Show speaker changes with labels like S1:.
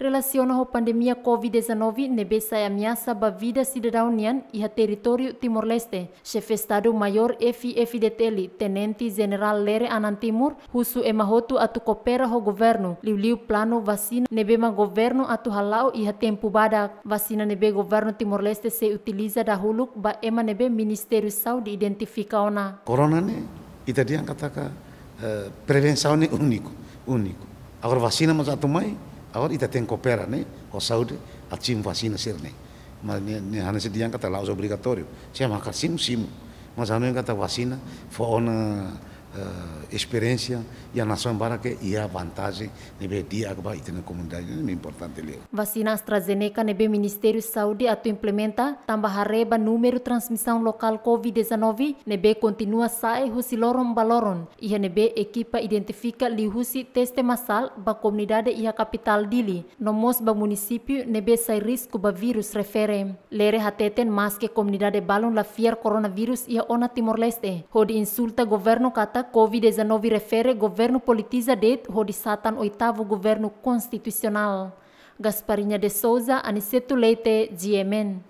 S1: relaciona ho pandemia COVID-19 nebesa e ameaça ba vida cidadãonian e a território Timor-Leste. Chefe Estado-Maior Teli, Tenente General Lere Anantimur, husu emahotu atu coopera ho governo, liu plano vacina o governo atu halau e a tempo badak. Vacina nebe governo Timor-Leste se utiliza da huluk ba ema nebe Ministério Saúde identifica ona.
S2: Corona ne, ita dia kataka uh, eh, prevenção ne único, único. Agora vacina mas atu mai, agora ita tem coopera né, o saúde a tim vacina ser né. Mas ne hana se diang kata laus obrigatório. Se maka sim sim. Mas hanu kata vacina for ona uh, experiência e a nação embaraque e a vantagem nebe dia que vai ter na comunidade é importante ler.
S1: Vacina AstraZeneca o Ministério da Saúde implementa tambah reba número transmissão local COVID-19 nebe continua sair husi loron baloron ia nebe equipa identifica li husi teste massal ba comunidade ia capital dili nomos ba município nebe sai risco ba vírus refere lere hateten mas que comunidade balon la fier coronavírus ia ona Timor Leste hodi insulta governo kata Државата виде за нови рефере говерну дет, ходи сатан оитаво говерну конституционал. Соза а не Aniceto Leite, Джиемен.